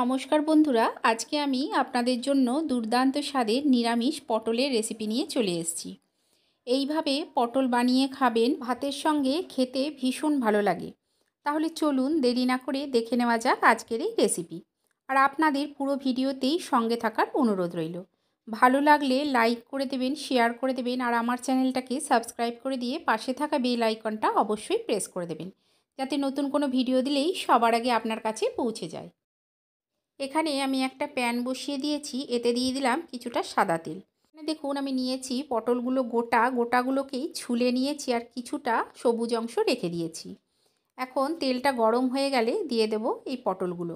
নমস্কার বন্ধুরা আজকে আমি আপনাদের জন্য দুর্দান্ত স্বাদের নিরামিষ পটলের রেসিপি নিয়ে চলে এসেছি এইভাবে পটল বানিয়ে খাবেন ভাতের সঙ্গে খেতে ভীষণ ভালো লাগে তাহলে চলুন দেরি না করে দেখে নেওয়া যাক আজকের এই রেসিপি আর আপনাদের পুরো ভিডিওতেই সঙ্গে থাকার অনুরোধ রইল ভালো লাগলে লাইক করে দেবেন শেয়ার করে দেবেন আর আমার চ্যানেলটাকে সাবস্ক্রাইব করে দিয়ে পাশে থাকা বেল আইকনটা অবশ্যই প্রেস করে দেবেন যাতে নতুন কোনো ভিডিও দিলেই সবার আগে আপনার কাছে পৌঁছে যায় এখানে আমি একটা প্যান বসিয়ে দিয়েছি এতে দিয়ে দিলাম কিছুটা সাদা তেল এখানে দেখুন আমি নিয়েছি পটলগুলো গোটা গোটাগুলোকেই ছুলে নিয়েছি আর কিছুটা সবুজ অংশ রেখে দিয়েছি এখন তেলটা গরম হয়ে গেলে দিয়ে দেব এই পটলগুলো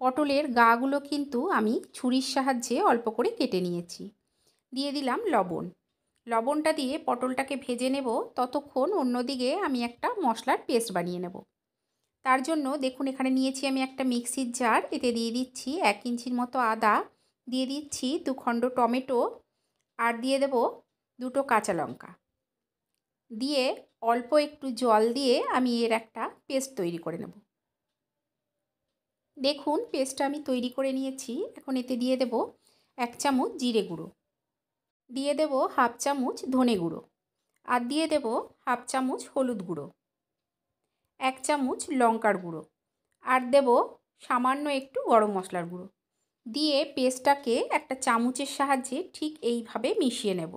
পটলের গাগুলো কিন্তু আমি ছুরির সাহায্যে অল্প করে কেটে নিয়েছি দিয়ে দিলাম লবণ লবণটা দিয়ে পটলটাকে ভেজে নেব ততক্ষণ অন্যদিকে আমি একটা মশলার পেস্ট বানিয়ে নেব তার জন্য দেখুন এখানে নিয়েছি আমি একটা মিক্সির জার এতে দিয়ে দিচ্ছি এক ইঞ্চির মতো আদা দিয়ে দিচ্ছি দুখণ্ড টমেটো আর দিয়ে দেব দুটো কাঁচা লঙ্কা দিয়ে অল্প একটু জল দিয়ে আমি এর একটা পেস্ট তৈরি করে নেব দেখুন পেস্টটা আমি তৈরি করে নিয়েছি এখন এতে দিয়ে দেব এক চামচ জিরে গুঁড়ো দিয়ে দেব হাফ চামচ ধনে গুঁড়ো আর দিয়ে দেব হাফ চামচ হলুদ গুঁড়ো এক চামচ লঙ্কার গুঁড়ো আর দেব সামান্য একটু গরম মশলার গুঁড়ো দিয়ে পেস্টটাকে একটা চামচের সাহায্যে ঠিক এইভাবে মিশিয়ে নেব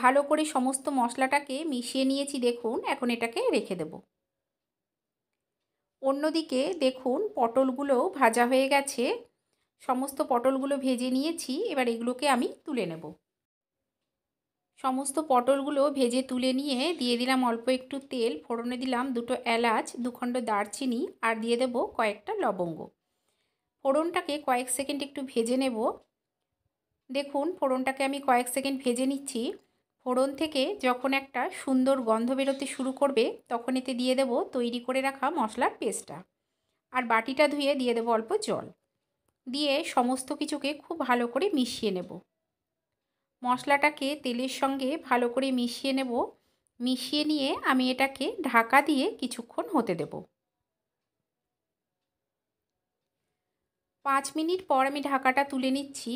ভালো করে সমস্ত মশলাটাকে মিশিয়ে নিয়েছি দেখুন এখন এটাকে রেখে দেব অন্যদিকে দেখুন পটলগুলো ভাজা হয়ে গেছে সমস্ত পটলগুলো ভেজে নিয়েছি এবার এগুলোকে আমি তুলে নেব সমস্ত পটলগুলো ভেজে তুলে নিয়ে দিয়ে দিলাম অল্প একটু তেল ফোড়নে দিলাম দুটো এলাচ দুখণ্ড দারচিনি আর দিয়ে দেব কয়েকটা লবঙ্গ ফোড়নটাকে কয়েক সেকেন্ড একটু ভেজে নেব দেখুন ফোড়নটাকে আমি কয়েক সেকেন্ড ভেজে নিচ্ছি ফোড়ন থেকে যখন একটা সুন্দর গন্ধ বেরোতে শুরু করবে তখন এতে দিয়ে দেব তৈরি করে রাখা মশলার পেস্টটা আর বাটিটা ধুয়ে দিয়ে দেব অল্প জল দিয়ে সমস্ত কিছুকে খুব ভালো করে মিশিয়ে নেব মশলাটাকে তেলের সঙ্গে ভালো করে মিশিয়ে নেব মিশিয়ে নিয়ে আমি এটাকে ঢাকা দিয়ে কিছুক্ষণ হতে দেব পাঁচ মিনিট পর আমি ঢাকাটা তুলে নিচ্ছি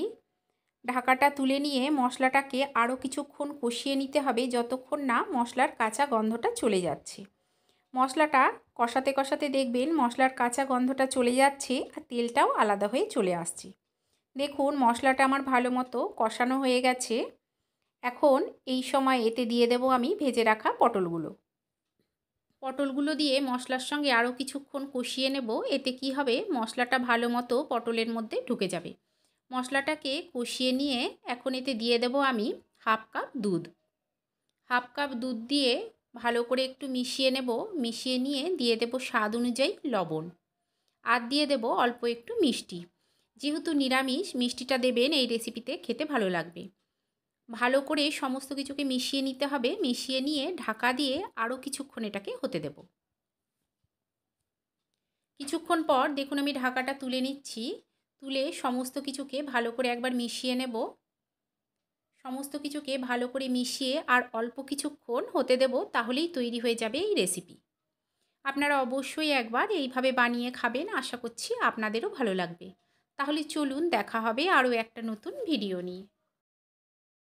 ঢাকাটা তুলে নিয়ে মশলাটাকে আরও কিছুক্ষণ কষিয়ে নিতে হবে যতক্ষণ না মশলার কাঁচা গন্ধটা চলে যাচ্ছে মশলাটা কষাতে কষাতে দেখবেন মশলার কাঁচা গন্ধটা চলে যাচ্ছে আর তেলটাও আলাদা হয়ে চলে আসছে দেখুন মশলাটা আমার ভালো মতো কষানো হয়ে গেছে এখন এই সময় এতে দিয়ে দেব আমি ভেজে রাখা পটলগুলো পটলগুলো দিয়ে মশলার সঙ্গে আরও কিছুক্ষণ কষিয়ে নেব এতে কি হবে মশলাটা ভালো মতো পটলের মধ্যে ঢুকে যাবে মশলাটাকে কষিয়ে নিয়ে এখন এতে দিয়ে দেব আমি হাফ কাপ দুধ হাফ কাপ দুধ দিয়ে ভালো করে একটু মিশিয়ে নেব মিশিয়ে নিয়ে দিয়ে দেব স্বাদ অনুযায়ী লবণ আর দিয়ে দেব অল্প একটু মিষ্টি যেহেতু নিরামিষ মিষ্টিটা দেবেন এই রেসিপিতে খেতে ভালো লাগবে ভালো করে সমস্ত কিছুকে মিশিয়ে নিতে হবে মিশিয়ে নিয়ে ঢাকা দিয়ে আরও কিছুক্ষণ এটাকে হতে দেব কিছুক্ষণ পর দেখুন আমি ঢাকাটা তুলে নিচ্ছি তুলে সমস্ত কিছুকে ভালো করে একবার মিশিয়ে নেব সমস্ত কিছুকে ভালো করে মিশিয়ে আর অল্প কিছুক্ষণ হতে দেব তাহলেই তৈরি হয়ে যাবে এই রেসিপি আপনারা অবশ্যই একবার এইভাবে বানিয়ে খাবেন আশা করছি আপনাদেরও ভালো লাগবে তাহলে চলুন দেখা হবে আরও একটা নতুন ভিডিও নিয়ে